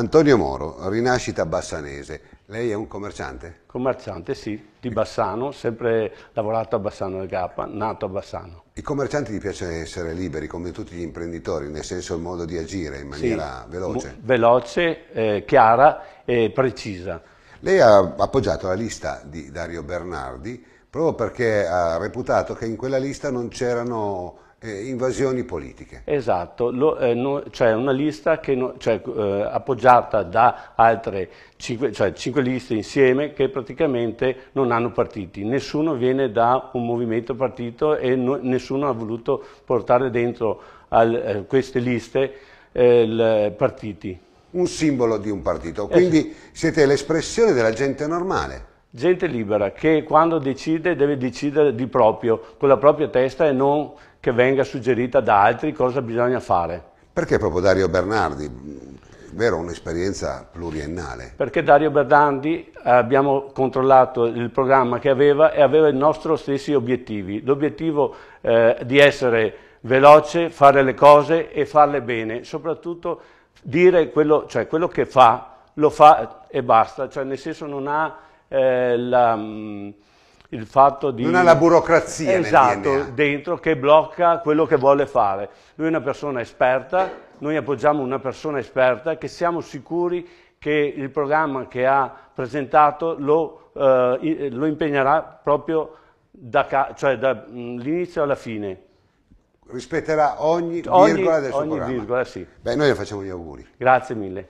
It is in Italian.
Antonio Moro, rinascita bassanese. Lei è un commerciante? Commerciante, sì, di Bassano, sempre lavorato a Bassano del Gappa, nato a Bassano. I commercianti gli piace essere liberi come tutti gli imprenditori, nel senso il modo di agire in maniera sì, veloce? Veloce, eh, chiara e precisa. Lei ha appoggiato la lista di Dario Bernardi proprio perché ha reputato che in quella lista non c'erano eh, invasioni politiche. Esatto, eh, no, cioè una lista no, cioè, eh, appoggiata da altre cinque, cioè, cinque, liste insieme che praticamente non hanno partiti, nessuno viene da un movimento partito e no, nessuno ha voluto portare dentro al, eh, queste liste eh, il, partiti. Un simbolo di un partito, quindi eh sì. siete l'espressione della gente normale. Gente libera che quando decide deve decidere di proprio, con la propria testa e non che venga suggerita da altri cosa bisogna fare. Perché proprio Dario Bernardi? Vero, un'esperienza pluriennale. Perché Dario Bernardi eh, abbiamo controllato il programma che aveva e aveva i nostri stessi obiettivi. L'obiettivo eh, di essere veloce, fare le cose e farle bene, soprattutto dire quello, cioè quello che fa, lo fa e basta, cioè nel senso non ha eh, la... Mh, mm, il fatto di... Non ha la burocrazia Esatto, eh. dentro, che blocca quello che vuole fare. Lui è una persona esperta, noi appoggiamo una persona esperta che siamo sicuri che il programma che ha presentato lo, eh, lo impegnerà proprio dall'inizio cioè da, mm, alla fine. Rispetterà ogni virgola ogni, del suo ogni programma. Virgola, sì. Beh, noi le facciamo gli auguri. Grazie mille.